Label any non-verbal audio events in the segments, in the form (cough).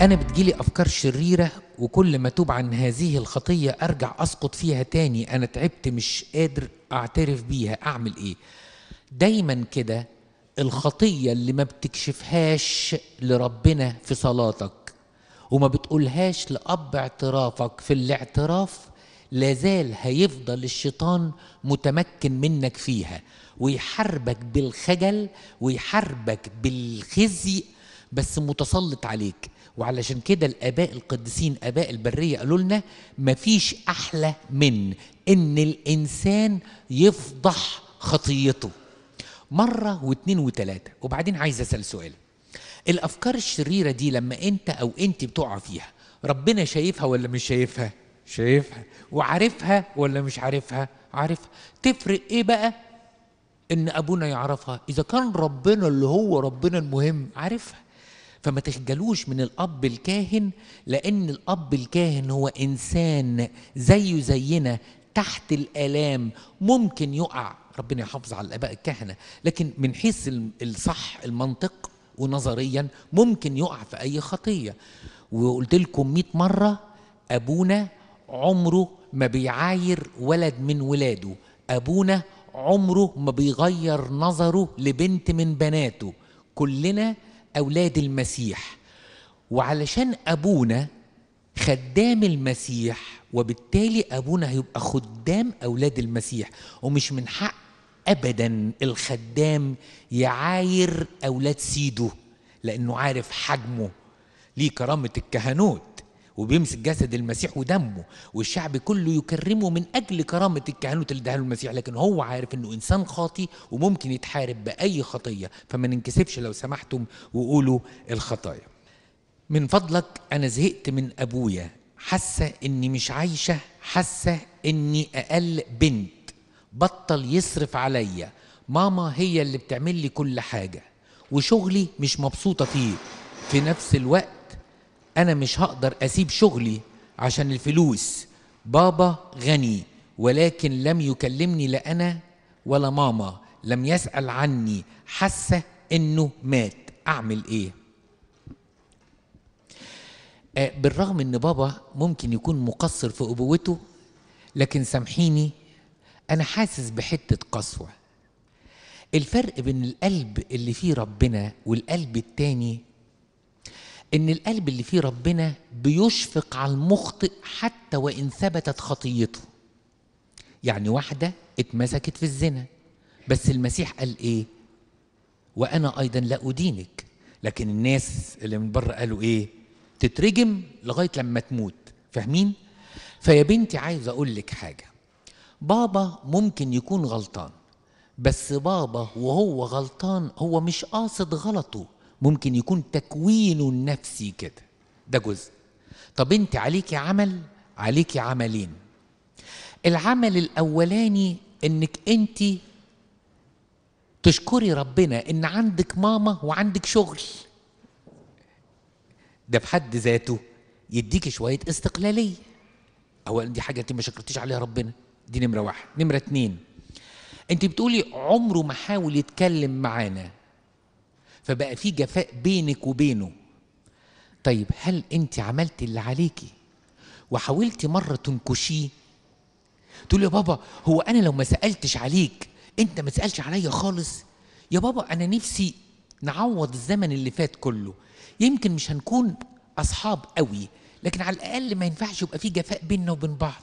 أنا بتجيلي أفكار شريرة وكل ما أتوب عن هذه الخطية أرجع أسقط فيها تاني أنا تعبت مش قادر أعترف بيها أعمل إيه دايما كده الخطية اللي ما بتكشفهاش لربنا في صلاتك وما بتقولهاش لأب اعترافك في الاعتراف لازال هيفضل الشيطان متمكن منك فيها ويحاربك بالخجل ويحاربك بالخزي بس متسلط عليك وعلشان كده الاباء القديسين اباء البريه قالوا لنا مفيش احلى من ان الانسان يفضح خطيته مره واتنين وتلاته وبعدين عايز اسال سؤال الافكار الشريره دي لما انت او انت بتقع فيها ربنا شايفها ولا مش شايفها شايفها وعارفها ولا مش عارفها عارفها تفرق ايه بقى ان ابونا يعرفها اذا كان ربنا اللي هو ربنا المهم عارفها فما تخجلوش من الاب الكاهن لان الاب الكاهن هو انسان زيه زينا تحت الالام ممكن يقع ربنا يحافظ على الاباء الكهنه لكن من حيث الصح المنطق ونظريا ممكن يقع في اي خطيه وقلت لكم 100 مره ابونا عمره ما بيعاير ولد من ولاده ابونا عمره ما بيغير نظره لبنت من بناته كلنا أولاد المسيح وعلشان أبونا خدام المسيح وبالتالي أبونا هيبقى خدام أولاد المسيح ومش من حق أبدا الخدام يعاير أولاد سيده لأنه عارف حجمه ليه كرامة الكهنوت وبيمسك جسد المسيح ودمه والشعب كله يكرمه من اجل كرامه الكهنوت اللي اداها المسيح لكن هو عارف انه انسان خاطي وممكن يتحارب باي خطيه فما ننكسفش لو سمحتم وقولوا الخطايا من فضلك انا زهقت من ابويا حاسه اني مش عايشه حاسه اني اقل بنت بطل يصرف عليا ماما هي اللي بتعمل لي كل حاجه وشغلي مش مبسوطه فيه في نفس الوقت انا مش هقدر اسيب شغلي عشان الفلوس بابا غني ولكن لم يكلمني لا انا ولا ماما لم يسال عني حاسه انه مات اعمل ايه أه، بالرغم ان بابا ممكن يكون مقصر في ابوته لكن سامحيني انا حاسس بحته قسوه الفرق بين القلب اللي فيه ربنا والقلب التاني ان القلب اللي فيه ربنا بيشفق على المخطئ حتى وان ثبتت خطيته يعني واحده اتمسكت في الزنا بس المسيح قال ايه وانا ايضا لا ادينك لكن الناس اللي من بره قالوا ايه تترجم لغايه لما تموت فاهمين فيا بنتي عايز اقول لك حاجه بابا ممكن يكون غلطان بس بابا وهو غلطان هو مش قاصد غلطه ممكن يكون تكوينه النفسي كده ده جزء طب انت عليكي عمل عليكي عملين العمل الاولاني انك انت تشكري ربنا ان عندك ماما وعندك شغل ده بحد ذاته يديكي شويه استقلاليه اولا دي حاجه انت ما شكرتيش عليها ربنا دي نمره واحد نمره اتنين انت بتقولي عمره ما حاول يتكلم معانا فبقى في جفاء بينك وبينه طيب هل انت عملت اللي عليكي وحاولتي مره تنكشيه تقول يا بابا هو انا لو ما سالتش عليك انت ما تسالش عليا خالص يا بابا انا نفسي نعوض الزمن اللي فات كله يمكن مش هنكون اصحاب قوي لكن على الاقل ما ينفعش يبقى في جفاء بيننا وبين بعض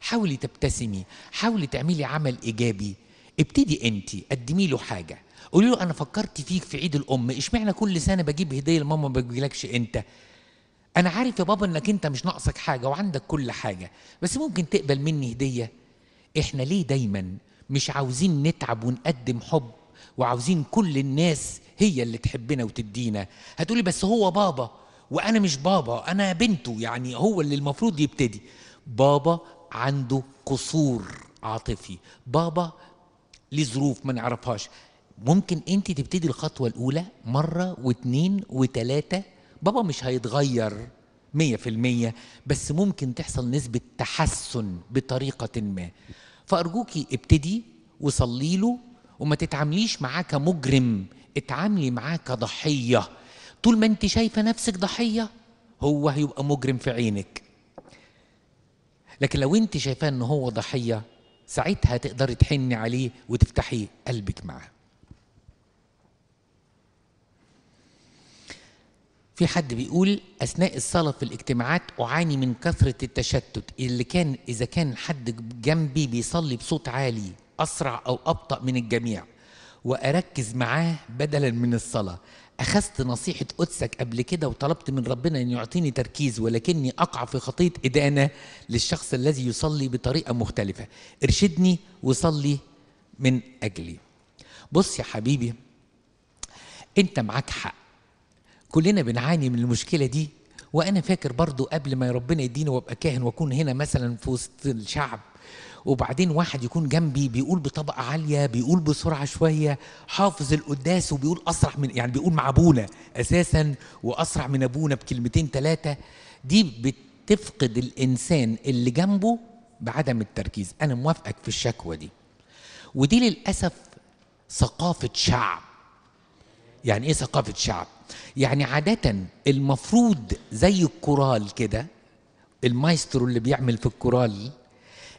حاولي تبتسمي حاولي تعملي عمل ايجابي ابتدي انت قدمي له حاجه قولي له انا فكرت فيك في عيد الام اشمعنى كل سنه بجيب هديه لماما ما بتجيلكش انت انا عارف يا بابا انك انت مش ناقصك حاجه وعندك كل حاجه بس ممكن تقبل مني هديه احنا ليه دايما مش عاوزين نتعب ونقدم حب وعاوزين كل الناس هي اللي تحبنا وتدينا هتقولي بس هو بابا وانا مش بابا انا بنته يعني هو اللي المفروض يبتدي بابا عنده قصور عاطفي بابا لظروف ما نعرفهاش ممكن انت تبتدي الخطوه الاولى مره واتنين وتلاته بابا مش هيتغير مية في المية بس ممكن تحصل نسبة تحسن بطريقة ما فأرجوكي ابتدي وصلي له وما تتعامليش معاه كمجرم اتعاملي معاه كضحية طول ما انت شايفة نفسك ضحية هو هيبقى مجرم في عينك لكن لو انت شايفاه ان هو ضحية ساعتها تقدري تحني عليه وتفتحي قلبك معاه في حد بيقول اثناء الصلاه في الاجتماعات اعاني من كثره التشتت اللي كان اذا كان حد جنبي بيصلي بصوت عالي اسرع او ابطا من الجميع واركز معاه بدلا من الصلاه اخذت نصيحه قدسك قبل كده وطلبت من ربنا ان يعطيني تركيز ولكني اقع في خطيه ادانه للشخص الذي يصلي بطريقه مختلفه ارشدني وصلي من اجلي بص يا حبيبي انت معاك حق كلنا بنعاني من المشكله دي وانا فاكر برضو قبل ما ربنا يديني وابقى كاهن واكون هنا مثلا في وسط الشعب وبعدين واحد يكون جنبي بيقول بطبقه عاليه بيقول بسرعه شويه حافظ القداس وبيقول اسرع من يعني بيقول مع ابونا اساسا واسرع من ابونا بكلمتين ثلاثه دي بتفقد الانسان اللي جنبه بعدم التركيز انا موافقك في الشكوى دي ودي للاسف ثقافه شعب يعني ايه ثقافه شعب يعني عادة المفروض زي الكورال كده المايسترو اللي بيعمل في الكورال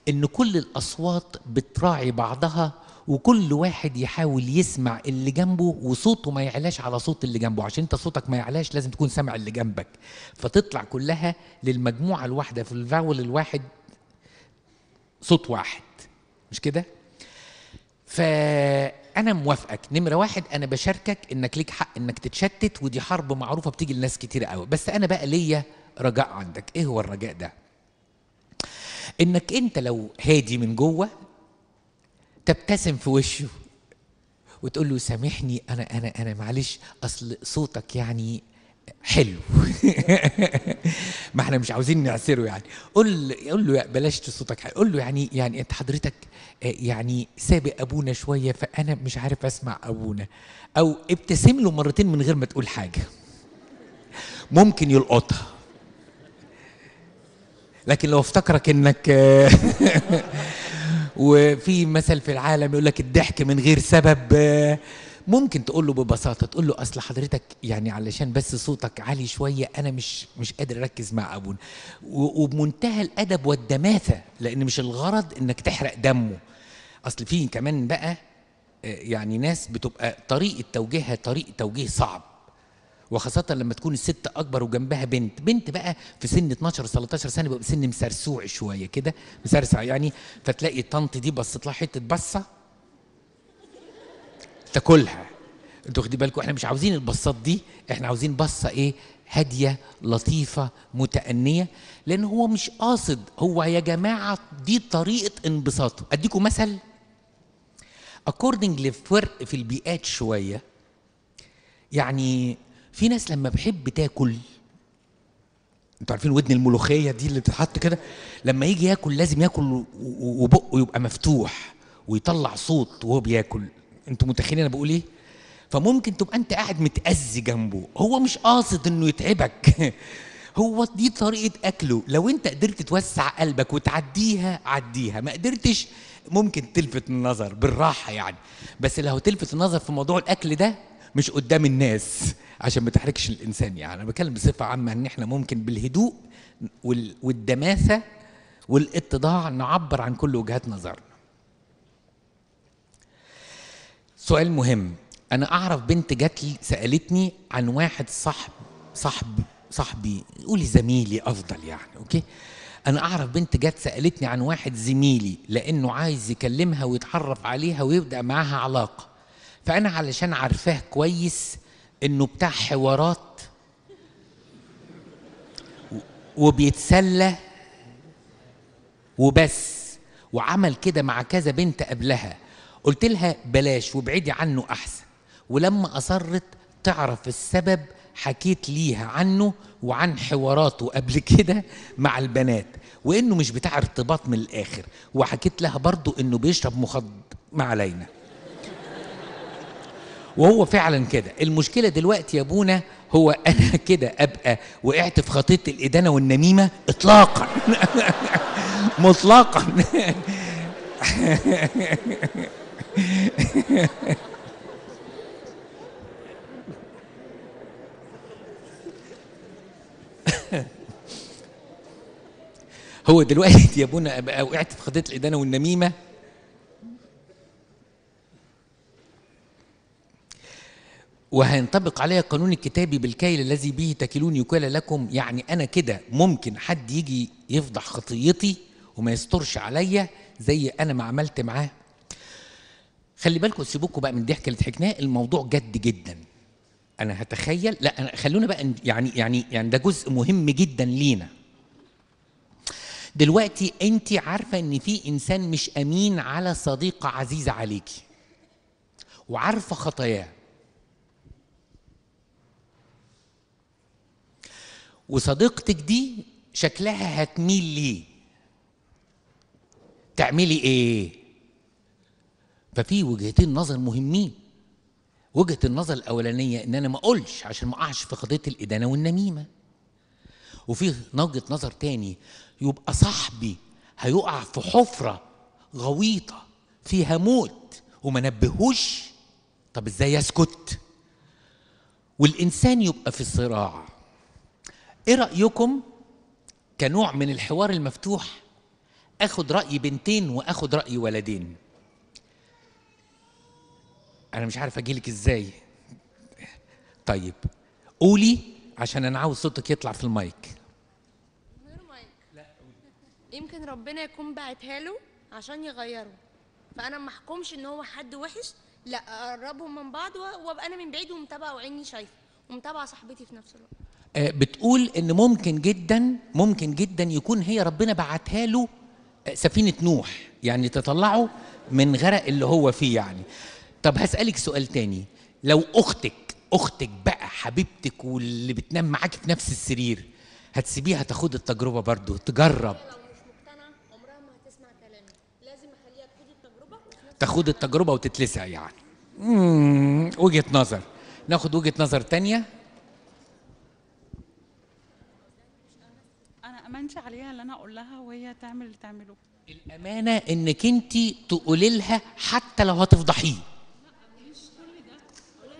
ان كل الاصوات بتراعي بعضها وكل واحد يحاول يسمع اللي جنبه وصوته ما يعلاش على صوت اللي جنبه عشان انت صوتك ما يعلاش لازم تكون سامع اللي جنبك فتطلع كلها للمجموعه الواحده في الفاول الواحد صوت واحد مش كده انا موافقك نمره واحد انا بشاركك انك ليك حق انك تتشتت ودي حرب معروفه بتيجي لناس كتير قوي بس انا بقى ليا رجاء عندك ايه هو الرجاء ده انك انت لو هادي من جوه تبتسم في وشه وتقول له سامحني انا انا انا معلش اصل صوتك يعني حلو (laughs) ما احنا مش عاوزين نعسره يعني قول قول له بلاش صوتك قول له يعني يعني انت حضرتك آه، يعني سابق ابونا شويه فانا مش عارف اسمع ابونا او ابتسم له مرتين من غير ما تقول حاجه ممكن يلقطها لكن لو افتكرك انك آه، (laughs) وفي مثل في العالم يقول لك الضحك من غير سبب آه، ممكن تقول له ببساطه تقول له اصل حضرتك يعني علشان بس صوتك عالي شويه انا مش مش قادر اركز مع ابونا وبمنتهى الادب والدماثه لان مش الغرض انك تحرق دمه اصل في كمان بقى آه، يعني ناس بتبقى طريقه توجيهها طريق توجيه صعب وخاصة لما تكون الست أكبر وجنبها بنت، بنت بقى في سن 12 13 سنة بقى سن مسرسوع شوية كده، مسرسع يعني فتلاقي الطنط دي بصت لها حتة بصة تاكلها انتوا واخدين بالكم احنا مش عاوزين البصات دي احنا عاوزين بصه ايه هاديه لطيفه متانيه لان هو مش قاصد هو يا جماعه دي طريقه انبساطه اديكم مثل اكوردنج لفرق في البيئات شويه يعني في ناس لما بحب تاكل انتوا عارفين ودن الملوخيه دي اللي بتتحط كده لما يجي ياكل لازم ياكل وبقه يبقى مفتوح ويطلع صوت وهو بياكل انتوا متخيلين انا بقول ايه فممكن تبقى انت قاعد متأذي جنبه هو مش قاصد انه يتعبك (laughs) هو دي طريقه اكله لو انت قدرت توسع قلبك وتعديها عديها ما قدرتش ممكن تلفت النظر بالراحه يعني بس لو تلفت النظر في موضوع الاكل ده مش قدام الناس عشان ما تحركش الانسان يعني انا بتكلم بصفه عامه ان احنا ممكن بالهدوء والدماثه والاتضاع نعبر عن كل وجهات نظرنا سؤال مهم انا اعرف بنت جات لي سالتني عن واحد صاحب صاحب صاحبي قولي زميلي افضل يعني اوكي انا اعرف بنت جت سالتني عن واحد زميلي لانه عايز يكلمها ويتعرف عليها ويبدا معاها علاقه فانا علشان عارفاه كويس انه بتاع حوارات وبيتسلى وبس وعمل كده مع كذا بنت قبلها قلت لها بلاش وابعدي عنه احسن ولما اصرت تعرف السبب حكيت ليها عنه وعن حواراته قبل (laughs) كده مع البنات وانه مش بتاع ارتباط من الاخر وحكيت لها برضه انه بيشرب مخدر ما علينا وهو فعلا كده المشكله دلوقتي يا ابونا هو (laughs) انا كده ابقى وقعت في خطيط الادانه والنميمه اطلاقا (laughs) مطلقا (laughs) هو دلوقتي يا ابونا بقى وقعت في قضيه الادانه والنميمه وهينطبق عليا قانون الكتابي بالكيل الذي به تكلون يكال لكم يعني انا كده ممكن حد يجي يفضح خطيتي وما يسترش عليا زي انا ما عملت معاه خلي بالكم سيبوكم بقى من الضحك اللي ضحكناه الموضوع جد جدا انا هتخيل لا أنا خلونا بقى يعني يعني يعني ده جزء مهم جدا لينا دلوقتي انت عارفه ان في انسان مش امين على صديقه عزيزه عليكي وعارفه خطاياه وصديقتك دي شكلها هتميل ليه تعملي ايه ففي وجهتين نظر مهمين وجهه النظر الاولانيه ان انا ما اقولش عشان ما اقعش في قضيه الادانه والنميمه وفي وجهه نظر تاني يبقى صاحبي هيقع في حفره غويطه فيها موت وما نبهوش طب ازاي يسكت والانسان يبقى في صراع ايه رايكم كنوع من الحوار المفتوح اخد راي بنتين واخد راي ولدين انا مش عارف اجيلك ازاي طيب قولي عشان انا عاوز صوتك يطلع في المايك يمكن ربنا يكون بعتها له عشان يغيره فانا ما احكمش ان هو حد وحش لا اقربهم من بعض وابقى انا من بعيد ومتابعه وعيني شايفه ومتابعه صاحبتي في نفس الوقت آه، بتقول ان ممكن جدا ممكن جدا يكون هي ربنا بعتها له آه، سفينه نوح يعني تطلعه من غرق اللي هو فيه يعني طب هسألك سؤال تاني لو أختك أختك بقى حبيبتك واللي بتنام معاكي في نفس السرير هتسيبيها تاخد التجربة برضو تجرب تاخد التجربة وتتلسع يعني وجهة نظر ناخد وجهة نظر تانية أنا أمانش عليها اللي أنا أقول لها وهي تعمل اللي تعمله الأمانة إنك أنت تقولي لها حتى لو هتفضحيه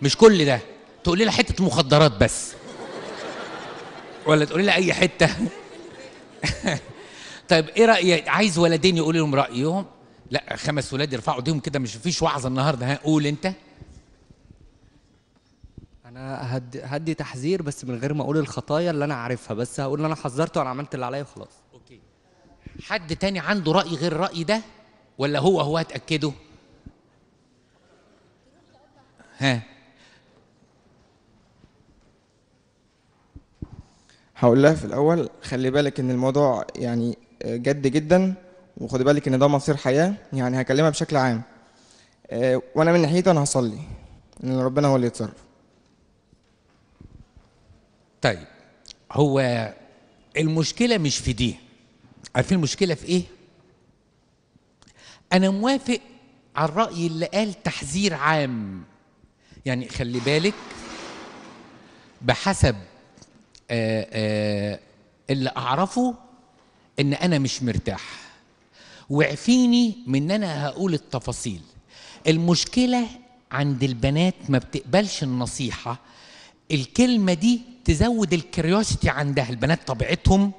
مش كل ده تقولي لها حته المخدرات بس ولا تقولي لها اي حته (laughs) طيب ايه رايك عايز ولدين يقولي لهم رايهم لا خمس ولاد يرفعوا ايديهم كده مش فيش وعظه النهارده ها قول انت انا هدي, هدي تحذير بس من غير ما اقول الخطايا اللي انا عارفها بس هقول ان انا حذرته وانا عملت اللي عليا وخلاص اوكي حد تاني عنده راي غير الراي ده ولا هو هو هتاكده ها هقول لها في الاول خلي بالك ان الموضوع يعني آه، جد جدا وخدي بالك ان ده مصير حياه يعني هكلمها بشكل عام آه، وانا من ناحيتي انا هصلي ان ربنا هو اللي يتصرف طيب هو المشكله مش في دي عارفين المشكله في ايه انا موافق على الراي اللي قال تحذير عام يعني خلي بالك بحسب آه، آه، اللي اعرفه ان انا مش مرتاح وعفيني من ان انا هقول التفاصيل المشكله عند البنات ما بتقبلش النصيحه الكلمه دي تزود الكريوسيتي عندها البنات طبيعتهم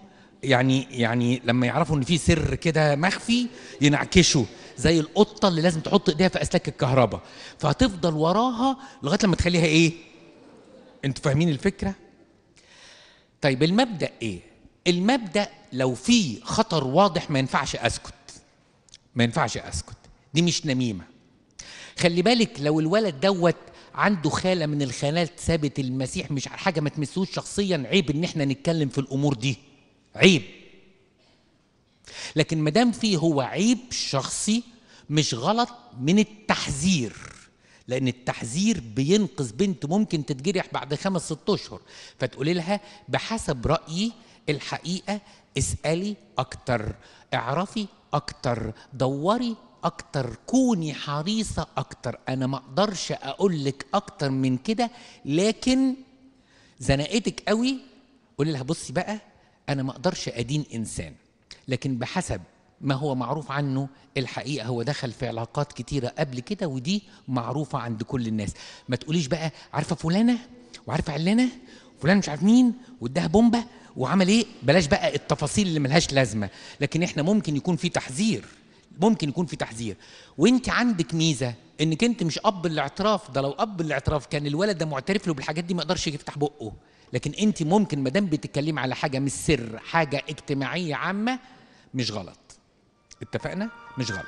يعني يعني لما يعرفوا ان في سر كده مخفي ينعكشوا زي القطه اللي لازم تحط ايديها في اسلاك الكهرباء فهتفضل وراها لغايه لما تخليها ايه انتوا فاهمين الفكره طيب المبدا ايه المبدا لو في خطر واضح ما ينفعش اسكت ما ينفعش اسكت دي مش نميمه خلي بالك لو الولد دوت عنده خالة من الخالات ثابت المسيح مش حاجة ما تمسوش شخصيا عيب ان احنا نتكلم في الامور دي عيب لكن ما دام فيه هو عيب شخصي مش غلط من التحذير لان التحذير بينقذ بنت ممكن تتجرح بعد خمس ست اشهر فتقولي لها بحسب رايي الحقيقه اسالي اكتر اعرفي اكتر دوري اكتر كوني حريصه اكتر انا ما اقدرش اقول لك اكتر من كده لكن زنقتك قوي قولي لها بصي بقى انا ما اقدرش ادين انسان لكن بحسب ما هو معروف عنه الحقيقه هو دخل في علاقات كتيره قبل كده ودي معروفه عند كل الناس ما تقوليش بقى عارفه فلانه وعارفه علانه فلان مش عارف مين واداها بومبه وعمل ايه بلاش بقى التفاصيل اللي ملهاش لازمه لكن احنا ممكن يكون في تحذير ممكن يكون في تحذير وانت عندك ميزه انك انت مش اب الاعتراف ده لو اب الاعتراف كان الولد ده معترف له بالحاجات دي ما يقدرش يفتح بقه لكن انت ممكن ما دام بتتكلمي على حاجه مش سر حاجه اجتماعيه عامه مش غلط اتفقنا مش غلط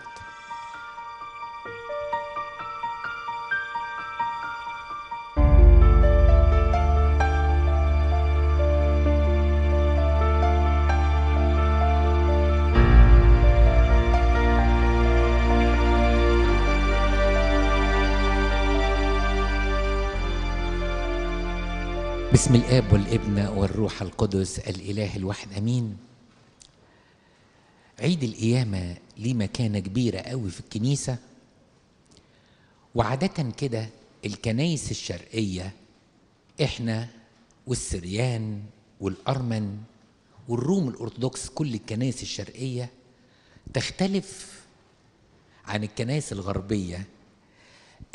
باسم الاب والابن والروح القدس الاله الواحد امين عيد القيامة ليه مكانة كبيرة قوي في الكنيسة وعادة كده الكنايس الشرقية احنا والسريان والأرمن والروم الأرثوذكس كل الكنايس الشرقية تختلف عن الكنايس الغربية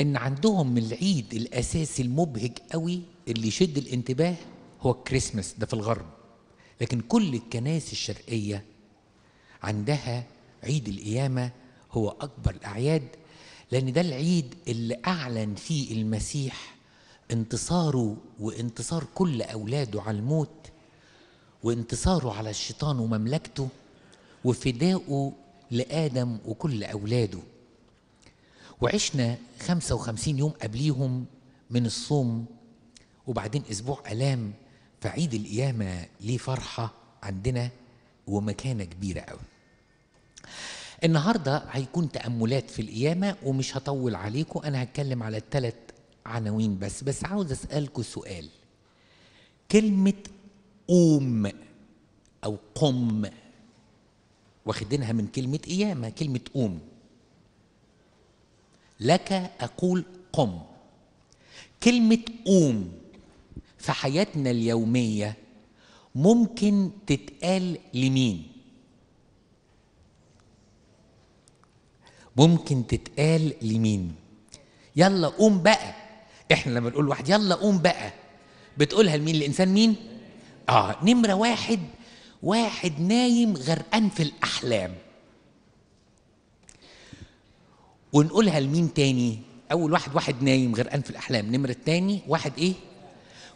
إن عندهم العيد الأساسي المبهج قوي اللي يشد الانتباه هو الكريسماس ده في الغرب لكن كل الكنايس الشرقية عندها عيد القيامة هو أكبر الأعياد لأن ده العيد اللي أعلن فيه المسيح انتصاره وانتصار كل أولاده على الموت وانتصاره على الشيطان ومملكته وفدائه لآدم وكل أولاده وعشنا 55 يوم قبليهم من الصوم وبعدين أسبوع ألام فعيد القيامة ليه فرحة عندنا ومكانة كبيرة أوي النهارده هيكون تأملات في القيامة ومش هطول عليكم أنا هتكلم على الثلاث عناوين بس بس عاوز أسألكم سؤال كلمة قوم أو قم واخدينها من كلمة قيامة كلمة قوم لك أقول قم كلمة قوم في حياتنا اليومية ممكن تتقال لمين؟ ممكن تتقال لمين يلا قوم بقى احنا لما بنقول واحد يلا قوم بقى بتقولها لمين الانسان مين اه نمره واحد واحد نايم غرقان في الاحلام ونقولها لمين تاني اول واحد واحد نايم غرقان في الاحلام نمره تاني واحد ايه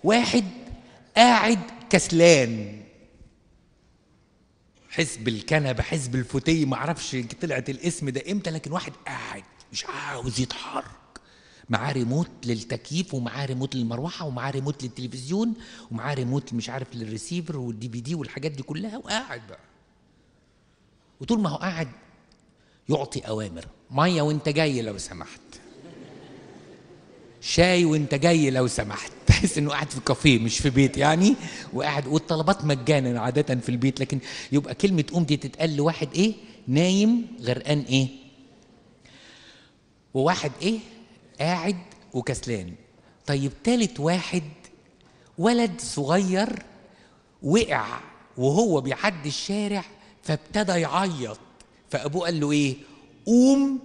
واحد قاعد كسلان حزب الكنبه حزب الفتي ما اعرفش طلعت الاسم ده امتى لكن واحد قاعد مش عاوز يتحرك معاه ريموت للتكييف ومعاه ريموت للمروحه ومعاه ريموت للتلفزيون ومعاه ريموت مش عارف للريسيفر والدي في دي والحاجات دي كلها وقاعد بقى وطول ما هو قاعد يعطي اوامر ميه وانت جاي لو سمحت شاي وانت جاي لو سمحت (laughs) تحس انه قاعد في كافيه مش في بيت يعني وقاعد والطلبات مجانا عاده في البيت لكن يبقى كلمه قوم دي تتقال لواحد ايه نايم غرقان ايه وواحد ايه قاعد وكسلان طيب تالت واحد ولد صغير وقع وهو بيعدي الشارع فابتدى يعيط فابوه قال له ايه قوم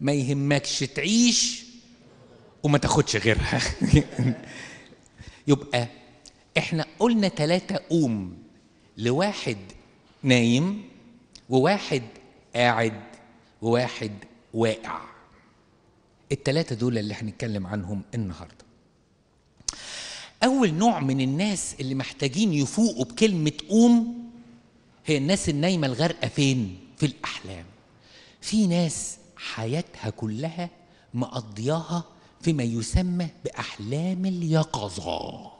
ما يهمكش تعيش وما تاخدش غيرها يبقى احنا قلنا ثلاثة قوم لواحد نايم وواحد قاعد وواحد واقع التلاتة دول اللي هنتكلم عنهم النهاردة أول نوع من الناس اللي محتاجين يفوقوا بكلمة قوم هي الناس النايمة الغارقة فين؟ في الأحلام في ناس حياتها كلها مقضياها فيما يسمى بأحلام اليقظة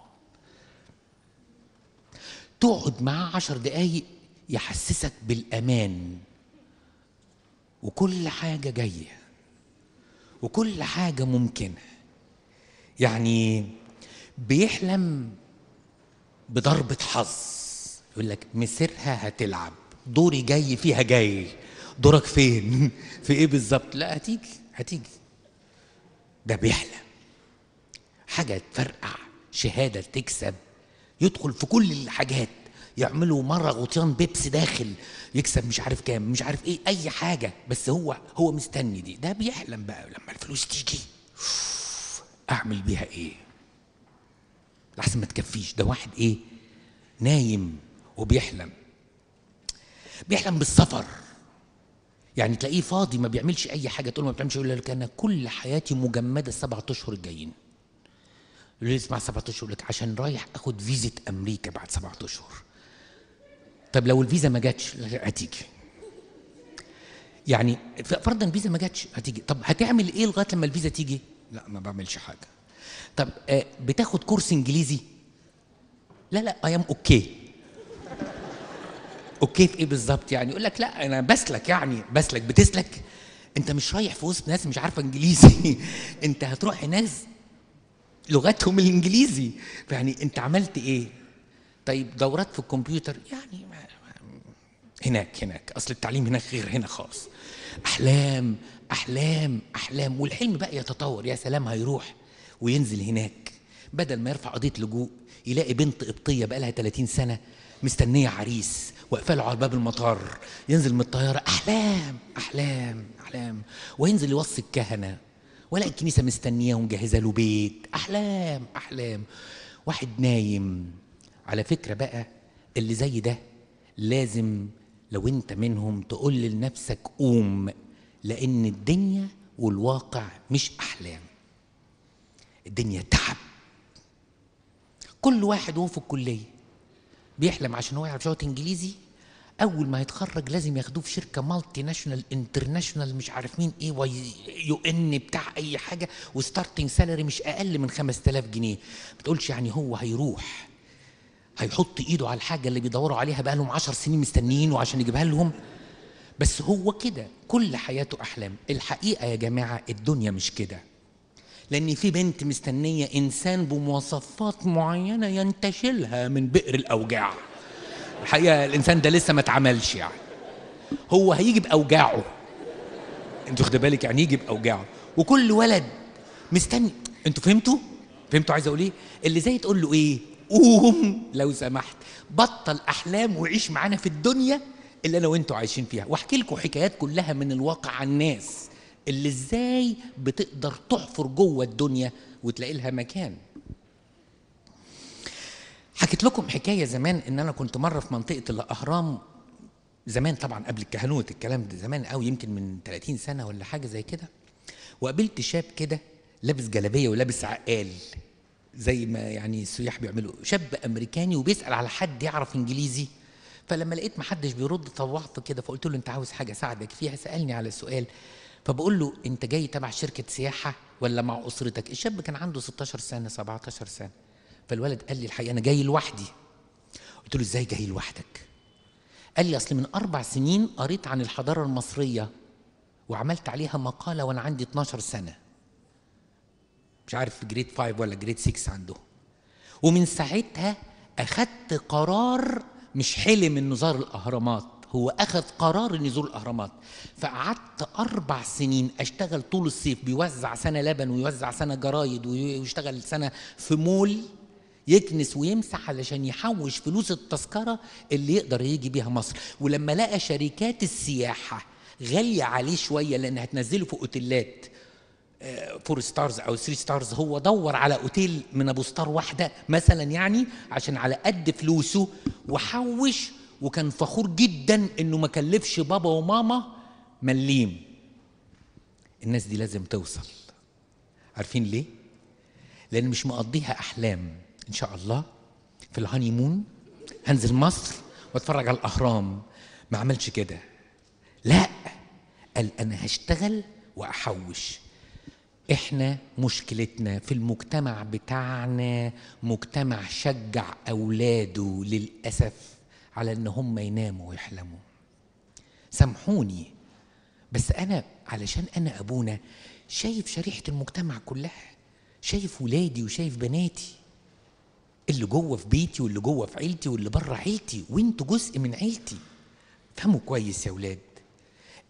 تقعد معاه عشر دقايق يحسسك بالأمان وكل حاجة جاية وكل حاجة ممكنة يعني بيحلم بضربة حظ يقول لك مسيرها هتلعب دوري جاي فيها جاي دورك فين (laughs) في ايه بالظبط لا هتيجي هتيجي ده بيحلم حاجة تفرقع شهادة تكسب يدخل في كل الحاجات يعملوا مرة غطيان بيبس داخل يكسب مش عارف كام مش عارف ايه اي حاجة بس هو هو مستني دي ده بيحلم بقى لما الفلوس تيجي اعمل بيها ايه لحسن ما تكفيش ده واحد ايه نايم وبيحلم بيحلم بالسفر يعني تلاقيه فاضي ما بيعملش اي حاجه تقول ما بتعملش يقول لك انا كل حياتي مجمده السبع اشهر الجايين يقول لي اسمع سبع اشهر لك عشان رايح اخد فيزه امريكا بعد سبع اشهر طب لو الفيزا ما جاتش هتيجي يعني فرضا الفيزا ما جاتش هتيجي طب هتعمل ايه لغايه لما الفيزا تيجي لا ما بعملش حاجه طب آه، بتاخد كورس انجليزي لا لا اي ام اوكي اوكي في ايه بالظبط يعني يقول لك لا انا بسلك يعني بسلك بتسلك انت مش رايح في وسط ناس مش عارفه انجليزي (laughs) انت هتروح ناس لغتهم الانجليزي يعني انت عملت ايه طيب دورات في الكمبيوتر يعني ما هناك هناك اصل التعليم هناك غير هنا خالص احلام احلام احلام والحلم بقى يتطور يا سلام هيروح وينزل هناك بدل ما يرفع قضيه لجوء يلاقي بنت قبطيه بقى لها 30 سنه مستنيه عريس واقفه له على باب المطار ينزل من الطياره احلام احلام احلام وينزل يوصي الكهنه ولا الكنيسه مستنياه ومجهزه له بيت احلام احلام واحد نايم على فكره بقى اللي زي ده لازم لو انت منهم تقول لنفسك قوم لان الدنيا والواقع مش احلام الدنيا تعب كل واحد وهو في الكليه بيحلم عشان هو يعرف شوية انجليزي اول ما يتخرج لازم ياخدوه في شركه مالتي ناشونال انترناشونال مش عارف مين ايه واي يو ان بتاع اي حاجه وستارتنج سالري مش اقل من 5000 جنيه ما تقولش يعني هو هيروح هيحط ايده على الحاجه اللي بيدوروا عليها بقى لهم 10 سنين مستنيين وعشان يجيبها لهم بس هو كده كل حياته احلام الحقيقه يا جماعه الدنيا مش كده لأن في بنت مستنية إنسان بمواصفات معينة ينتشلها من بئر الأوجاع الحقيقة الإنسان ده لسه ما اتعملش يعني هو هيجي بأوجاعه أنتوا واخدة بالك يعني يجي بأوجاعه وكل ولد مستني أنتوا فهمتوا؟ فهمتوا عايز أقول إيه؟ اللي زي تقول له إيه؟ قوم لو سمحت بطل أحلام وعيش معانا في الدنيا اللي أنا وأنتوا عايشين فيها وأحكي لكم حكايات كلها من الواقع عن الناس اللي ازاي بتقدر تحفر جوه الدنيا وتلاقي لها مكان حكيت لكم حكايه زمان ان انا كنت مره في منطقه الاهرام زمان طبعا قبل الكهنوت الكلام ده زمان قوي يمكن من 30 سنه ولا حاجه زي كده وقابلت شاب كده لابس جلابيه ولابس عقال زي ما يعني السياح بيعملوا شاب امريكاني وبيسال على حد يعرف انجليزي فلما لقيت محدش بيرد طوعت كده فقلت له انت عاوز حاجه اساعدك فيها سالني على سؤال فبقول له انت جاي تبع شركه سياحه ولا مع اسرتك الشاب كان عنده 16 سنه 17 سنه فالولد قال لي الحقيقه انا جاي لوحدي قلت له ازاي جاي لوحدك قال لي اصل من اربع سنين قريت عن الحضاره المصريه وعملت عليها مقاله وانا عندي 12 سنه مش عارف جريد 5 ولا جريد 6 عندهم ومن ساعتها اخدت قرار مش حلم انه زار الاهرامات هو أخذ قرار نزول الأهرامات فقعدت أربع سنين أشتغل طول الصيف بيوزع سنة لبن ويوزع سنة جرايد ويشتغل سنة في مول يكنس ويمسح علشان يحوش فلوس التذكرة اللي يقدر يجي بيها مصر ولما لقى شركات السياحة غالية عليه شوية لأنها تنزله في أوتيلات فور آه، ستارز او ثري ستارز هو دور على اوتيل من ابو ستار واحده مثلا يعني عشان على قد فلوسه وحوش وكان فخور جدا انه ما كلفش بابا وماما مليم الناس دي لازم توصل عارفين ليه لان مش مقضيها احلام ان شاء الله في الهانيمون هنزل مصر واتفرج على الاهرام ما عملش كده لا قال انا هشتغل واحوش احنا مشكلتنا في المجتمع بتاعنا مجتمع شجع اولاده للاسف على ان هم يناموا ويحلموا سامحوني بس انا علشان انا ابونا شايف شريحه المجتمع كلها شايف ولادي وشايف بناتي اللي جوه في بيتي واللي جوه في عيلتي واللي بره عيلتي وانتوا جزء من عيلتي فهموا كويس يا ولاد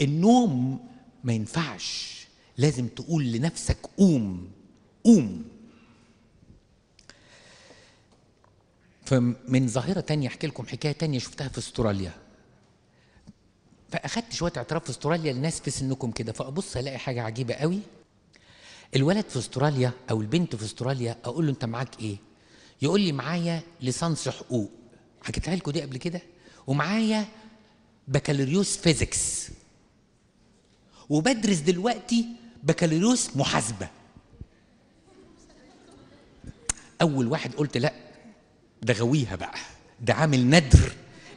النوم ما ينفعش لازم تقول لنفسك قوم قوم فمن ظاهره تانية احكي لكم حكايه تانية شفتها في استراليا فاخدت شويه اعتراف في استراليا لناس في سنكم كده فابص الاقي حاجه عجيبه قوي الولد في استراليا او البنت في استراليا اقول له انت معاك ايه يقول لي معايا ليسانس حقوق حكيتها لكم دي قبل كده ومعايا بكالوريوس فيزيكس وبدرس دلوقتي بكالوريوس محاسبه اول واحد قلت لا ده غويها بقى ده عامل ندر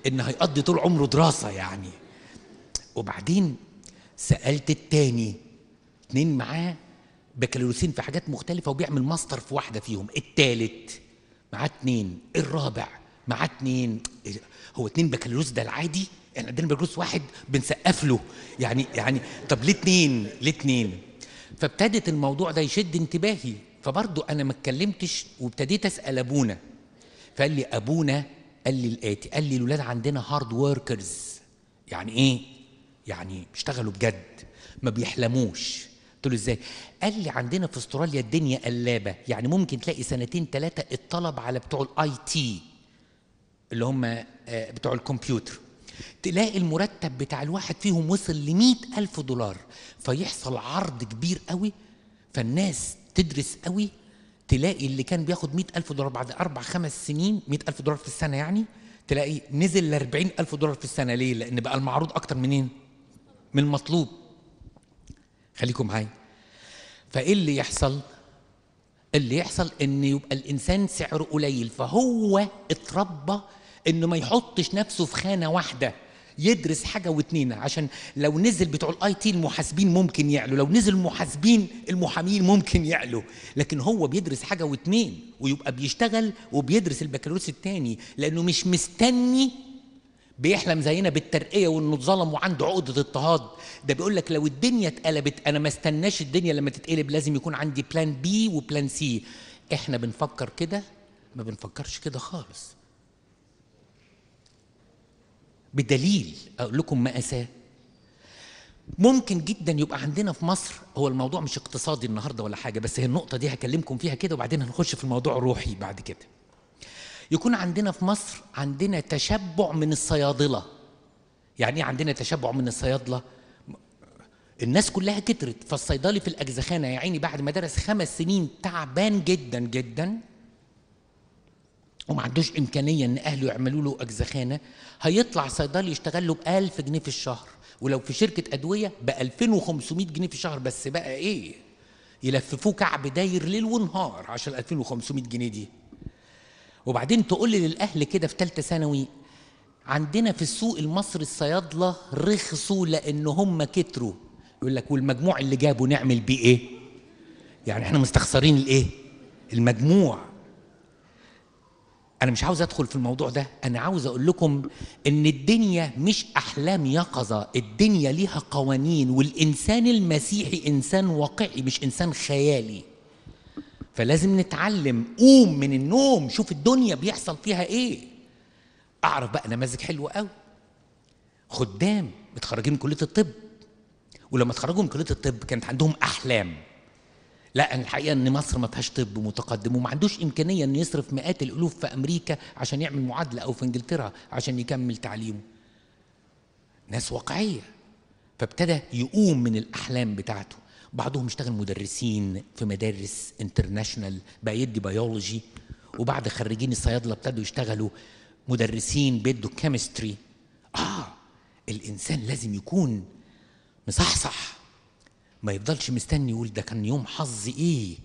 ان هيقضي طول عمره دراسه يعني وبعدين سالت التاني اتنين معاه بكالوريوسين في حاجات مختلفه وبيعمل ماستر في واحده فيهم التالت معاه اتنين الرابع معاه اتنين هو اتنين بكالوريوس ده العادي احنا يعني عندنا بكالوريوس واحد بنسقف له يعني يعني طب ليه اتنين ليه اتنين فابتدت الموضوع ده يشد انتباهي فبرضه انا ما اتكلمتش وابتديت اسال ابونا فقال لي ابونا قال لي الاتي قال لي الولاد عندنا هارد وركرز يعني ايه يعني بيشتغلوا بجد ما بيحلموش قلت له ازاي قال لي عندنا في استراليا الدنيا قلابه يعني ممكن تلاقي سنتين ثلاثه الطلب على بتوع الاي تي اللي هم آه، بتوع الكمبيوتر تلاقي المرتب بتاع الواحد فيهم وصل ل ألف دولار فيحصل عرض كبير قوي فالناس تدرس قوي تلاقي اللي كان بياخد 100000 دولار بعد أربع خمس سنين 100000 دولار في السنة يعني تلاقي نزل ل 40000 دولار في السنة ليه؟ لأن بقى المعروض أكتر منين؟ من المطلوب خليكم معايا فإيه اللي يحصل؟ اللي يحصل إن يبقى الإنسان سعره قليل فهو اتربى إنه ما يحطش نفسه في خانة واحدة يدرس حاجه واتنين عشان لو نزل بتوع الاي تي المحاسبين ممكن يعلوا لو نزل المحاسبين المحامين ممكن يعلوا لكن هو بيدرس حاجه واتنين ويبقى بيشتغل وبيدرس البكالوريوس التاني لانه مش مستني بيحلم زينا بالترقية وانه اتظلم وعنده عقدة اضطهاد ده بيقول لك لو الدنيا اتقلبت انا ما استناش الدنيا لما تتقلب لازم يكون عندي بلان بي وبلان سي احنا بنفكر كده ما بنفكرش كده خالص بدليل اقول لكم مأساه ممكن جدا يبقى عندنا في مصر هو الموضوع مش اقتصادي النهارده ولا حاجه بس هي النقطه دي هكلمكم فيها كده وبعدين هنخش في الموضوع الروحي بعد كده يكون عندنا في مصر عندنا تشبع من الصيادله يعني ايه عندنا تشبع من الصيادله الناس كلها كترت فالصيدلي في الاجزخانه يا عيني بعد ما درس خمس سنين تعبان جدا جدا وما عندوش امكانيه ان اهله يعملوا له اجزخانه هيطلع صيدلي يشتغل له ب 1000 جنيه في الشهر ولو في شركه ادويه ب 2500 جنيه في الشهر بس بقى ايه؟ يلففوه كعب داير ليل ونهار عشان 2500 جنيه دي. وبعدين تقول لي للاهل كده في ثالثه ثانوي عندنا في السوق المصري الصيادله رخصوا لان هم كتروا يقول لك والمجموع اللي جابه نعمل بيه ايه؟ يعني احنا مستخسرين الايه؟ المجموع انا مش عاوز ادخل في الموضوع ده انا عاوز اقول لكم ان الدنيا مش احلام يقظه الدنيا ليها قوانين والانسان المسيحي انسان واقعي مش انسان خيالي فلازم نتعلم قوم من النوم شوف الدنيا بيحصل فيها ايه اعرف بقى نماذج حلوه قوي خدام متخرجين من كليه الطب ولما اتخرجوا من كليه الطب كانت عندهم احلام لا الحقيقه ان مصر ما فيهاش طب متقدم وما عندوش امكانيه انه يصرف مئات الالوف في امريكا عشان يعمل معادله او في انجلترا عشان يكمل تعليمه. ناس واقعيه فابتدى يقوم من الاحلام بتاعته بعضهم اشتغل مدرسين في مدارس انترناشونال بقى يدي بيولوجي وبعد خريجين الصيادله ابتدوا يشتغلوا مدرسين بيدوا كيمستري اه الانسان لازم يكون مصحصح ما يفضلش مستني يقول ده كان يوم حظ ايه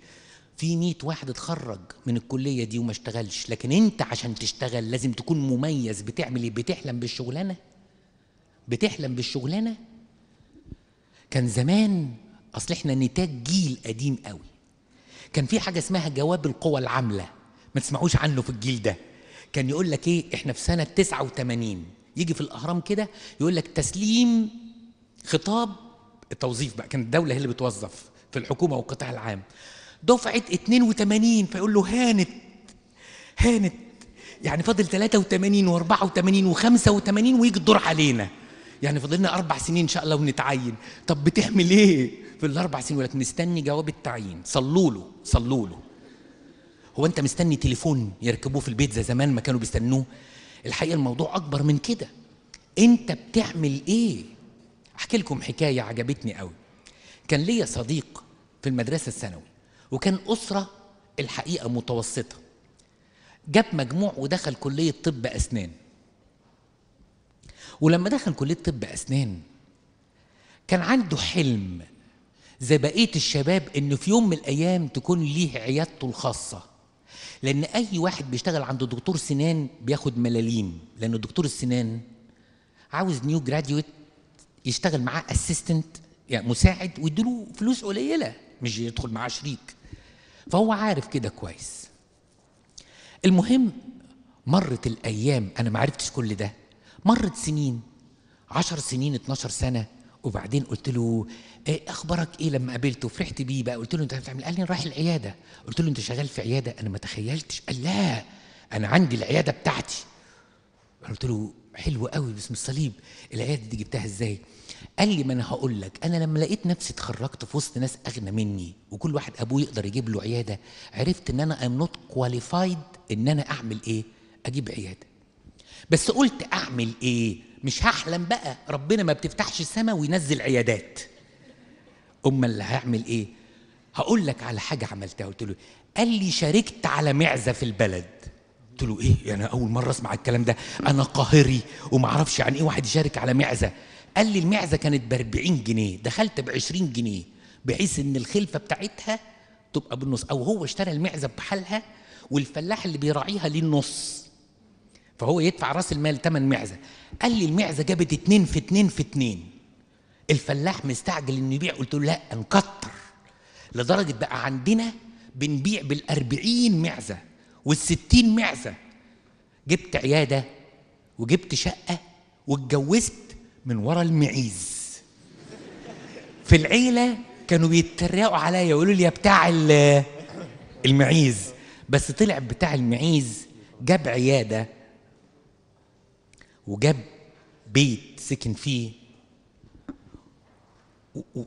في 100 واحد اتخرج من الكليه دي وما اشتغلش لكن انت عشان تشتغل لازم تكون مميز بتعمل ايه بتحلم بالشغلانه بتحلم بالشغلانه كان زمان اصل احنا نتاج جيل قديم قوي كان في حاجه اسمها جواب القوى العامله ما تسمعوش عنه في الجيل ده كان يقول لك ايه احنا في سنه 89 يجي في الاهرام كده يقول لك تسليم خطاب التوظيف بقى كانت الدوله هي اللي بتوظف في الحكومه والقطاع العام دفعه 82 فيقول له هانت هانت يعني فاضل 83 و84 و85 ويجي الدور علينا يعني فاضلنا اربع سنين ان شاء الله ونتعين طب بتعمل ايه في الاربع سنين ولكن مستني جواب التعيين صلوا له صلوا له هو انت مستني تليفون يركبوه في البيت زي زمان ما كانوا بيستنوه الحقيقه الموضوع اكبر من كده انت بتعمل ايه احكي لكم حكايه عجبتني قوي كان ليا صديق في المدرسه الثانوي وكان اسره الحقيقه متوسطه جاب مجموع ودخل كليه طب اسنان ولما دخل كليه طب اسنان كان عنده حلم زي بقيه الشباب انه في يوم من الايام تكون ليه عيادته الخاصه لان اي واحد بيشتغل عند دكتور سنان بياخد ملاليم لان دكتور السنان عاوز نيو جراديويت يشتغل معاه اسيستنت يعني مساعد ويديله فلوس قليله مش يدخل معاه شريك فهو عارف كده كويس المهم مرت الايام انا ما عرفتش كل ده مرت سنين عشر سنين 12 سنه وبعدين قلت له إيه اخبارك ايه لما قابلته فرحت بيه بقى قلت له انت بتعمل إيه؟ قال لي رايح العياده قلت له انت شغال في عياده انا ما تخيلتش قال لا انا عندي العياده بتاعتي قلت له حلو قوي باسم الصليب العياده دي جبتها ازاي قال لي ما انا هقول لك انا لما لقيت نفسي اتخرجت في وسط ناس اغنى مني وكل واحد ابوه يقدر يجيب له عياده عرفت ان انا ام نوت كواليفايد ان انا اعمل ايه اجيب عياده بس قلت اعمل ايه مش هحلم بقى ربنا ما بتفتحش السماء وينزل عيادات امال اللي هعمل ايه هقول لك على حاجه عملتها قلت له قال لي شاركت على معزه في البلد قلت له ايه يعني انا اول مره اسمع الكلام ده انا قاهري وما اعرفش عن ايه واحد يشارك على معزه قال لي المعزه كانت ب 40 جنيه دخلت ب 20 جنيه بحيث ان الخلفه بتاعتها تبقى بالنص او هو اشترى المعزه بحالها والفلاح اللي بيراعيها ليه النص فهو يدفع راس المال ثمن معزه قال لي المعزه جابت اتنين في اتنين في اتنين الفلاح مستعجل انه يبيع قلت له لا نكتر لدرجه بقى عندنا بنبيع بالأربعين معزه والستين معزة جبت عيادة وجبت شقة واتجوزت من ورا المعيز في العيلة كانوا بيتريقوا عليا يقولوا لي يا بتاع المعيز بس طلع بتاع المعيز جاب عيادة وجاب بيت سكن فيه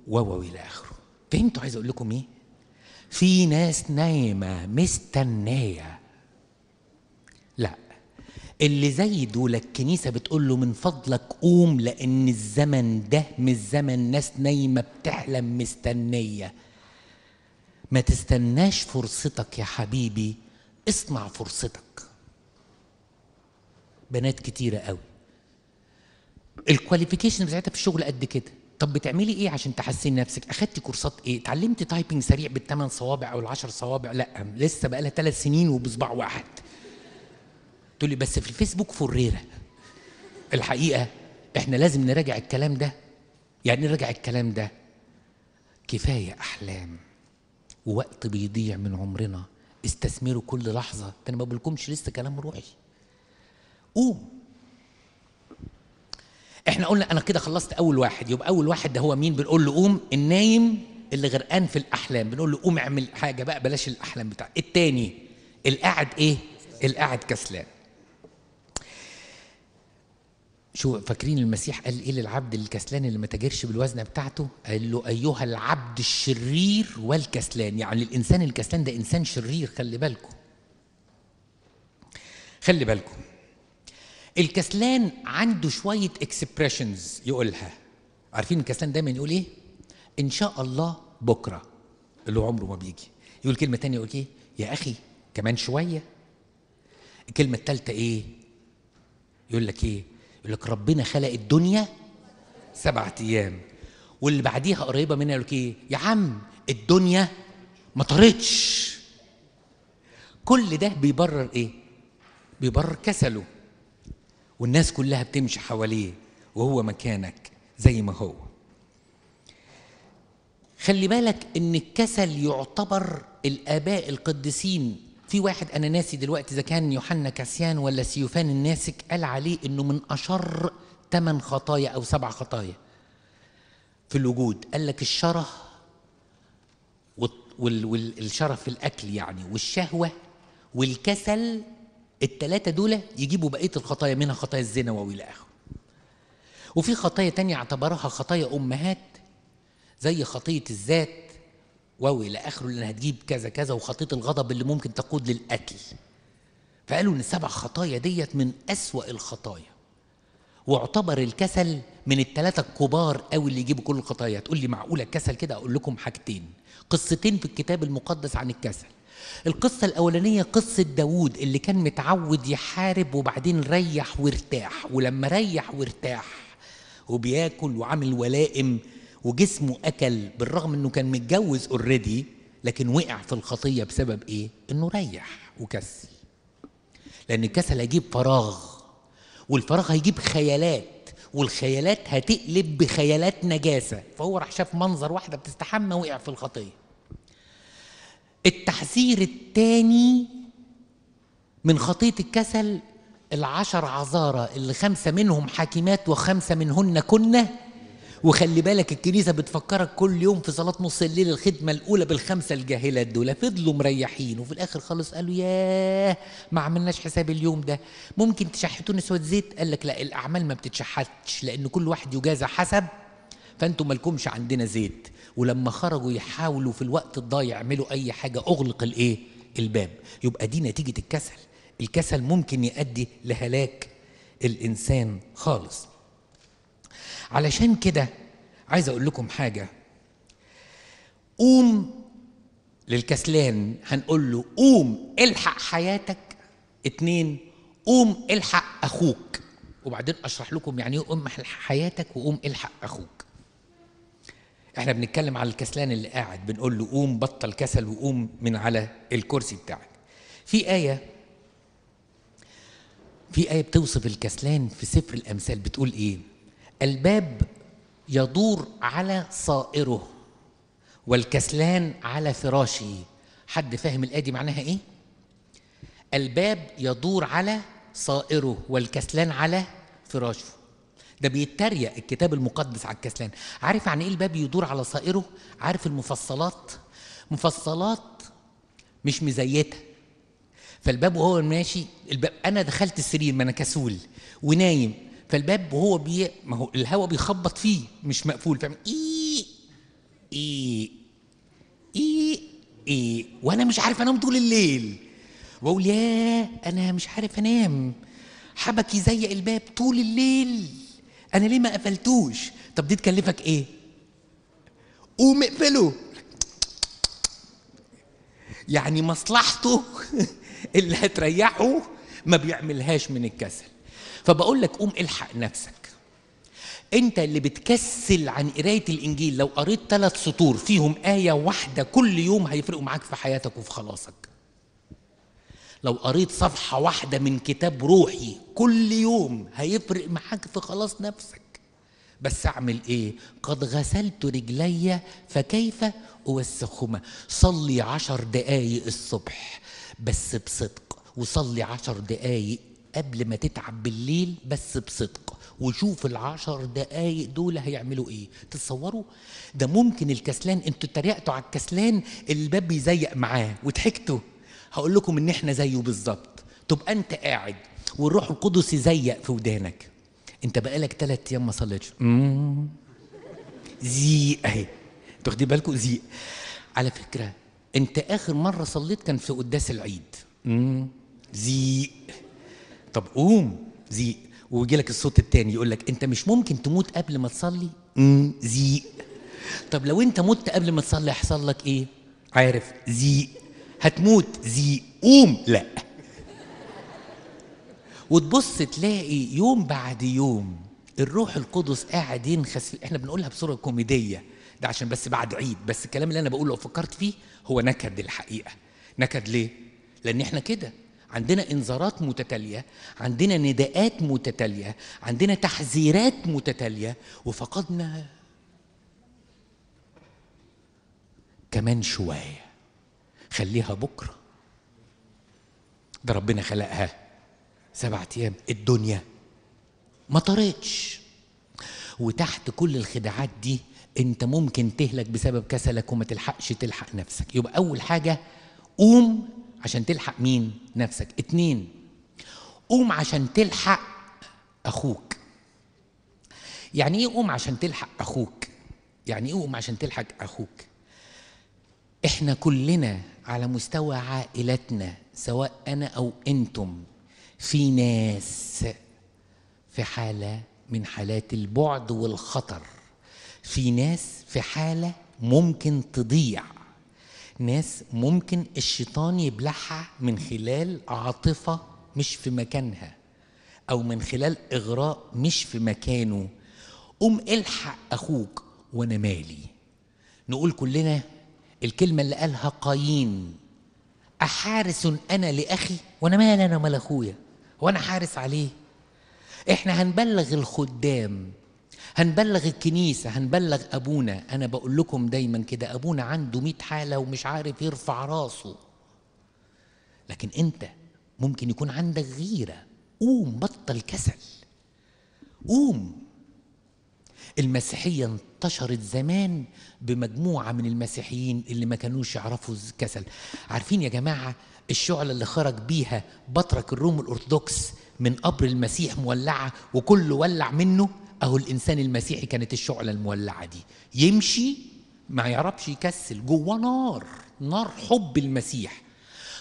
و و إلى آخره فهمتوا عايز أقول لكم إيه؟ في ناس نايمة مستنية اللي زي دول الكنيسة بتقول له من فضلك قوم لأن الزمن ده مش زمن ناس نايمة بتحلم مستنية ما تستناش فرصتك يا حبيبي اصنع فرصتك بنات كتيرة قوي الكواليفيكيشن بتاعتها في الشغل قد كده طب بتعملي ايه عشان تحسني نفسك اخدتي كورسات ايه اتعلمتي تايبنج سريع بالثمان صوابع او العشر صوابع لا لسه بقالها ثلاث سنين وبصباع واحد تقول لي بس في الفيسبوك فريره الحقيقه احنا لازم نراجع الكلام ده يعني إيه نراجع الكلام ده كفايه احلام ووقت بيضيع من عمرنا استثمروا كل لحظه ده انا ما بقولكمش لسه كلام روحي قوم احنا قلنا انا كده خلصت اول واحد يبقى اول واحد ده هو مين بنقول له قوم النايم اللي غرقان في الاحلام بنقول له قوم اعمل حاجه بقى بلاش الاحلام بتاع التاني القاعد ايه القاعد كسلان شو فاكرين المسيح قال ايه للعبد الكسلان اللي ما تاجرش بالوزنه بتاعته؟ قال له ايها العبد الشرير والكسلان، يعني الانسان الكسلان ده انسان شرير خلي بالكم. خلي بالكم. الكسلان عنده شويه اكسبريشنز يقولها. عارفين الكسلان دايما يقول ايه؟ ان شاء الله بكره اللي هو عمره ما بيجي. يقول كلمه ثانيه يقول ايه؟ يا اخي كمان شويه. الكلمه الثالثه ايه؟ يقول لك ايه؟ يقول لك ربنا خلق الدنيا سبعة أيام واللي بعديها قريبة منها يقول لك إيه؟ يا عم الدنيا ما طارتش كل ده بيبرر إيه؟ بيبرر كسله والناس كلها بتمشي حواليه وهو مكانك زي ما هو خلي بالك ان الكسل يعتبر الاباء القديسين في واحد انا ناسي دلوقتي اذا كان يوحنا كاسيان ولا سيوفان الناسك قال عليه انه من اشر ثمان خطايا او سبع خطايا في الوجود قال لك الشره والشرف في الاكل يعني والشهوه والكسل التلاتة دول يجيبوا بقية الخطايا منها خطايا الزنا وإلى آخره. وفي خطايا تانية اعتبرها خطايا أمهات زي خطية الذات واو الى اخره لان هتجيب كذا كذا وخطيط الغضب اللي ممكن تقود للقتل فقالوا ان السبع خطايا ديت من اسوا الخطايا واعتبر الكسل من الثلاثه الكبار قوي اللي يجيبوا كل الخطايا تقول لي معقوله الكسل كده اقول لكم حاجتين قصتين في الكتاب المقدس عن الكسل القصة الأولانية قصة داوود اللي كان متعود يحارب وبعدين ريح وارتاح ولما ريح وارتاح وبياكل وعامل ولائم وجسمه اكل بالرغم انه كان متجوز اوريدي لكن وقع في الخطيه بسبب ايه؟ انه ريح وكسل. لان الكسل هيجيب فراغ والفراغ هيجيب خيالات والخيالات هتقلب بخيالات نجاسه فهو راح شاف منظر واحده بتستحمى وقع في الخطيه. التحذير الثاني من خطيه الكسل العشر عذارة اللي خمسه منهم حاكمات وخمسه منهن كنه وخلي بالك الكنيسه بتفكرك كل يوم في صلاه نص الليل الخدمه الاولى بالخمسه الجاهلات دول فضلوا مريحين وفي الاخر خالص قالوا ياه ما عملناش حساب اليوم ده ممكن تشحتوني سواد زيت قال لك لا الاعمال ما بتتشحتش لان كل واحد يجازى حسب فانتوا مالكمش عندنا زيت ولما خرجوا يحاولوا في الوقت الضايع يعملوا اي حاجه اغلق الايه الباب يبقى دي نتيجه الكسل الكسل ممكن يؤدي لهلاك الانسان خالص علشان كده عايز اقول لكم حاجه قوم للكسلان هنقول له قوم الحق حياتك اتنين قوم الحق اخوك وبعدين اشرح لكم يعني ايه قوم حياتك وقوم الحق اخوك احنا بنتكلم على الكسلان اللي قاعد بنقول له قوم بطل كسل وقوم من على الكرسي بتاعك في ايه في ايه بتوصف الكسلان في سفر الامثال بتقول ايه الباب يدور على صائره والكسلان على فراشه حد فاهم الآية دي معناها إيه؟ الباب يدور على صائره والكسلان على فراشه ده بيتريق الكتاب المقدس على الكسلان عارف عن يعني ايه الباب يدور على صائره عارف المفصلات مفصلات مش مزيتها فالباب وهو ماشي الباب انا دخلت السرير ما انا كسول ونايم فالباب وهو بي ما هو الهواء بيخبط فيه مش مقفول فاهم إي إي إي وانا مش عارف انام طول الليل واقول يا انا مش عارف انام حبك يزيق الباب طول الليل انا ليه ما قفلتوش طب دي تكلفك ايه قوم اقفله يعني مصلحته (laughs) اللي هتريحه ما بيعملهاش من الكسل فبقول لك قوم الحق نفسك انت اللي بتكسل عن قرايه الانجيل لو قريت ثلاث سطور فيهم ايه واحده كل يوم هيفرقوا معاك في حياتك وفي خلاصك لو قريت صفحه واحده من كتاب روحي كل يوم هيفرق معاك في خلاص نفسك بس اعمل ايه قد غسلت رجلي فكيف اوسخهما صلي عشر دقايق الصبح بس بصدق وصلي عشر دقايق قبل ما تتعب بالليل بس بصدق وشوف العشر دقايق دول هيعملوا ايه تتصوروا ده ممكن الكسلان انتوا اتريقتوا على الكسلان الباب بيزيق معاه وضحكتوا هقول لكم ان احنا زيه بالظبط تبقى انت قاعد والروح القدس يزيق في ودانك انت بقالك ثلاث ايام ما صليتش زيق اهي تاخدي بالكم زيق على فكره انت اخر مره صليت كان في قداس العيد زيق طب قوم زيق ويجي لك الصوت التاني يقول لك انت مش ممكن تموت قبل ما تصلي امم زيق طب لو انت مت قبل ما تصلي هيحصل لك ايه عارف زيق هتموت زيق قوم لا وتبص تلاقي يوم بعد يوم الروح القدس قاعد ينخس احنا بنقولها بصوره كوميديه ده عشان بس بعد عيد بس الكلام اللي انا بقوله لو فكرت فيه هو نكد الحقيقه نكد ليه لان احنا كده عندنا انذارات متتاليه عندنا نداءات متتاليه عندنا تحذيرات متتاليه وفقدنا كمان شويه خليها بكره ده ربنا خلقها سبعة ايام الدنيا ما وتحت كل الخداعات دي انت ممكن تهلك بسبب كسلك وما تلحقش تلحق نفسك يبقى اول حاجه قوم عشان تلحق مين نفسك اتنين قوم عشان تلحق اخوك يعني ايه قوم عشان تلحق اخوك يعني ايه قوم عشان تلحق اخوك احنا كلنا على مستوى عائلتنا سواء انا او انتم في ناس في حاله من حالات البعد والخطر في ناس في حاله ممكن تضيع ناس ممكن الشيطان يبلعها من خلال عاطفة مش في مكانها أو من خلال إغراء مش في مكانه قوم الحق أخوك وأنا مالي نقول كلنا الكلمة اللي قالها قايين أحارس أنا لأخي وأنا مال أنا مال أخويا وأنا حارس عليه إحنا هنبلغ الخدام هنبلغ الكنيسة هنبلغ أبونا أنا بقول لكم دايما كده أبونا عنده مئة حالة ومش عارف يرفع راسه لكن أنت ممكن يكون عندك غيرة قوم بطل كسل قوم المسيحية انتشرت زمان بمجموعة من المسيحيين اللي ما كانوش يعرفوا الكسل عارفين يا جماعة الشعلة اللي خرج بيها بطرك الروم الأرثوذكس من قبر المسيح مولعة وكله ولع منه أهو الإنسان المسيحي كانت الشعلة المولعة دي يمشي ما يعرفش يكسل جوه نار نار حب المسيح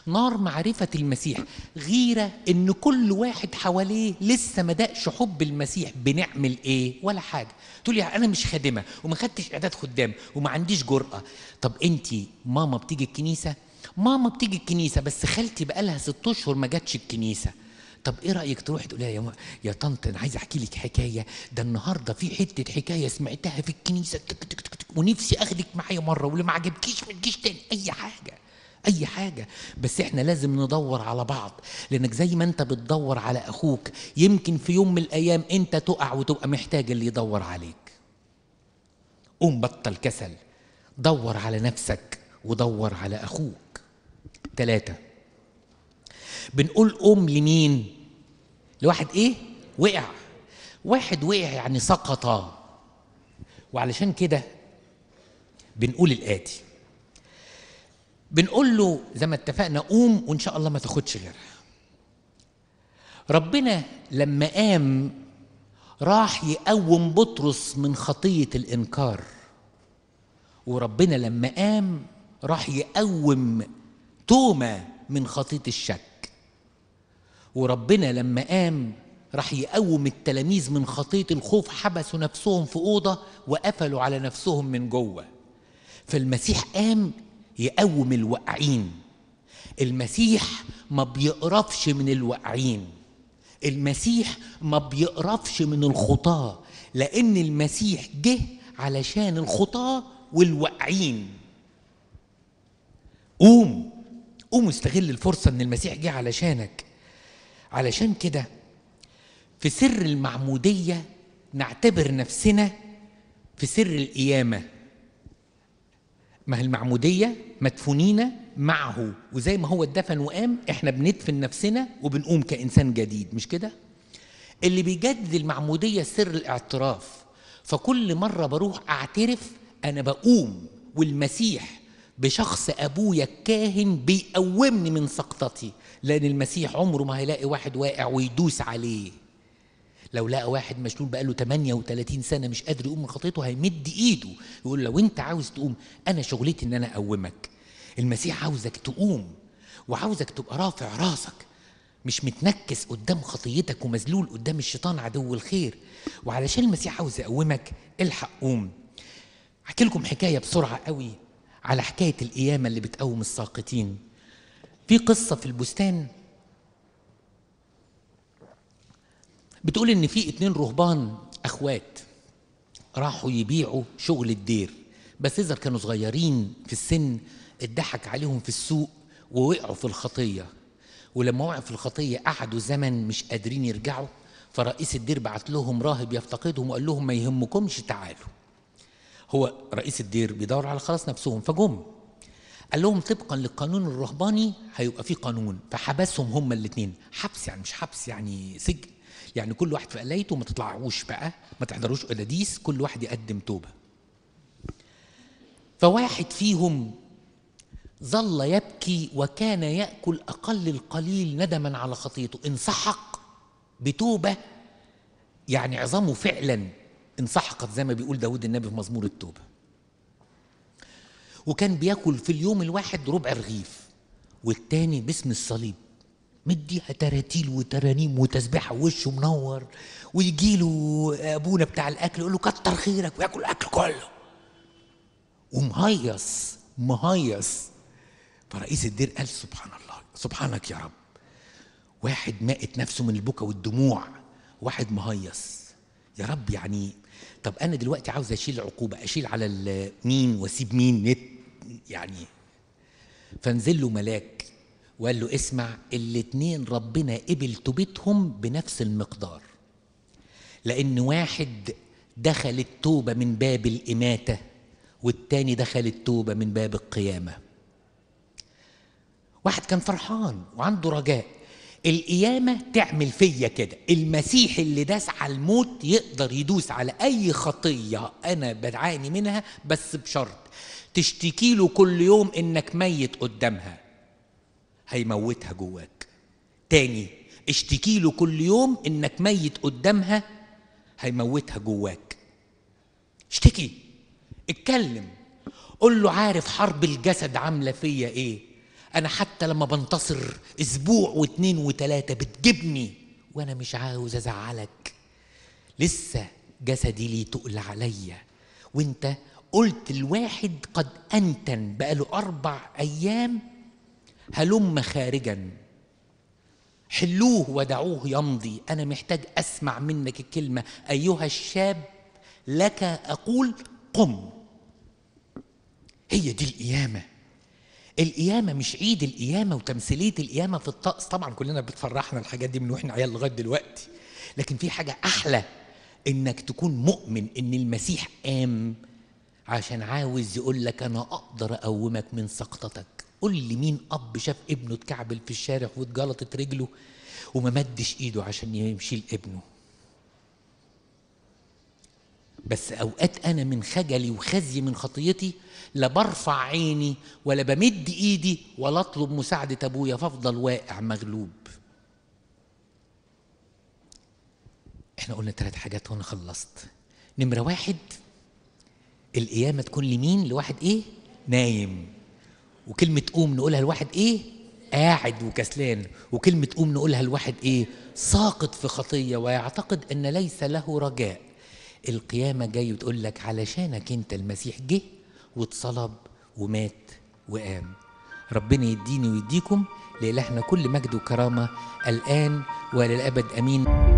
نار معرفة المسيح غيرة إن كل واحد حواليه لسه ما دقش حب المسيح بنعمل إيه ولا حاجة تقولي أنا مش خادمة وما خدتش إعداد خدام وما عنديش جرأة طب أنت ماما بتيجي الكنيسة ماما بتيجي الكنيسة بس خالتي بقالها ست أشهر ما جاتش الكنيسة طب ايه رايك تروح تقول لها يا, يا طنط انا عايز احكي لك حكايه ده النهارده في حته حكايه سمعتها في الكنيسه تك تك تك تك ونفسي اخدك معايا مره واللي ما عجبكيش ما تجيش تاني اي حاجه اي حاجه بس احنا لازم ندور على بعض لانك زي ما انت بتدور على اخوك يمكن في يوم من الايام انت تقع وتبقى محتاج اللي يدور عليك قوم بطل كسل دور على نفسك ودور على اخوك ثلاثه بنقول ام لمين لواحد ايه وقع واحد وقع يعني سقط وعلشان كده بنقول الآتي بنقول له زي ما اتفقنا قوم وإن شاء الله ما تاخدش غيرها ربنا لما قام راح يقوم بطرس من خطية الإنكار وربنا لما قام راح يقوم توما من خطية الشك وربنا لما قام راح يقوم التلاميذ من خطيه الخوف حبسوا نفسهم في اوضه وقفلوا على نفسهم من جوه فالمسيح قام يقوم الواقعين المسيح ما بيقرفش من الواقعين المسيح ما بيقرفش من الخطاه لان المسيح جه علشان الخطاه والواقعين قوم قوم استغل الفرصه ان المسيح جه علشانك علشان كده في سر المعمودية نعتبر نفسنا في سر القيامة ما هي المعمودية مدفونين معه وزي ما هو اتدفن وقام احنا بندفن نفسنا وبنقوم كإنسان جديد مش كده؟ اللي بيجدد المعمودية سر الاعتراف فكل مرة بروح أعترف أنا بقوم والمسيح بشخص أبويا الكاهن بيقومني من سقطتي لأن المسيح عمره ما هيلاقي واحد واقع ويدوس عليه لو لقى واحد مشلول بقاله 38 سنة مش قادر يقوم من خطيته هيمد إيده يقول لو أنت عاوز تقوم أنا شغلتي إن أنا أقومك المسيح عاوزك تقوم وعاوزك تبقى رافع راسك مش متنكس قدام خطيتك ومذلول قدام الشيطان عدو الخير وعلشان المسيح عاوز يقومك الحق قوم احكي لكم حكايه بسرعه قوي على حكايه القيامه اللي بتقوم الساقطين في قصة في البستان بتقول إن في اتنين رهبان أخوات راحوا يبيعوا شغل الدير بس إذا كانوا صغيرين في السن اتضحك عليهم في السوق ووقعوا في الخطية ولما وقعوا في الخطية قعدوا زمن مش قادرين يرجعوا فرئيس الدير بعت لهم راهب يفتقدهم وقال لهم ما يهمكمش تعالوا هو رئيس الدير بيدور على خلاص نفسهم فجم قال لهم طبقا للقانون الرهباني هيبقى في قانون فحبسهم هما الاثنين حبس يعني مش حبس يعني سجن يعني كل واحد في قلايته ما تطلعوش بقى ما تحضروش قلاديس كل واحد يقدم توبه فواحد فيهم ظل يبكي وكان ياكل اقل القليل ندما على خطيته انسحق بتوبه يعني عظامه فعلا انسحقت زي ما بيقول داود النبي في مزمور التوبه وكان بياكل في اليوم الواحد ربع رغيف والتاني باسم الصليب مديها تراتيل وترانيم وتسبيحه ووشه منور ويجي له ابونا بتاع الاكل يقول له كتر خيرك وياكل الاكل كله ومهيص مهيص فرئيس الدير قال سبحان الله سبحانك يا رب واحد مائت نفسه من البكا والدموع واحد مهيص يا رب يعني طب انا دلوقتي عاوز اشيل عقوبه اشيل على مين واسيب مين نت يعني فنزل له ملاك وقال له اسمع الاتنين ربنا قبل توبتهم بنفس المقدار لأن واحد دخل التوبة من باب الإماتة والتاني دخل التوبة من باب القيامة واحد كان فرحان وعنده رجاء القيامة تعمل فيا كده المسيح اللي داس على الموت يقدر يدوس على أي خطية أنا بعاني منها بس بشرط تشتكي له كل يوم انك ميت قدامها هيموتها جواك تاني اشتكي له كل يوم انك ميت قدامها هيموتها جواك اشتكي اتكلم قل له عارف حرب الجسد عامله فيا ايه انا حتى لما بنتصر اسبوع واتنين وتلاته بتجبني وانا مش عاوز ازعلك لسه جسدي ليه تقل عليا وانت قلت الواحد قد أنتن بقاله أربع أيام هلم خارجا حلوه ودعوه يمضي أنا محتاج أسمع منك الكلمة أيها الشاب لك أقول قم هي دي القيامة القيامة مش عيد القيامة وتمثيلية القيامة في الطقس طبعا كلنا بتفرحنا الحاجات دي من واحنا عيال لغاية دلوقتي لكن في حاجة أحلى إنك تكون مؤمن إن المسيح قام عشان عاوز يقول لك أنا أقدر أقومك من سقطتك قل لي مين أب شاف ابنه اتكعبل في الشارع واتجلطت رجله وما مدش إيده عشان يمشي لابنه بس أوقات أنا من خجلي وخزي من خطيتي لا برفع عيني ولا بمد إيدي ولا أطلب مساعدة أبويا فأفضل واقع مغلوب احنا قلنا ثلاث حاجات وانا خلصت نمرة واحد القيامة تكون لمين؟ لواحد إيه؟ نايم وكلمة قوم نقولها لواحد إيه؟ قاعد وكسلان وكلمة قوم نقولها لواحد إيه؟ ساقط في خطية ويعتقد أن ليس له رجاء القيامة جاي وتقول لك علشانك أنت المسيح جه واتصلب ومات وقام ربنا يديني ويديكم لإلهنا كل مجد وكرامة الآن وللأبد أمين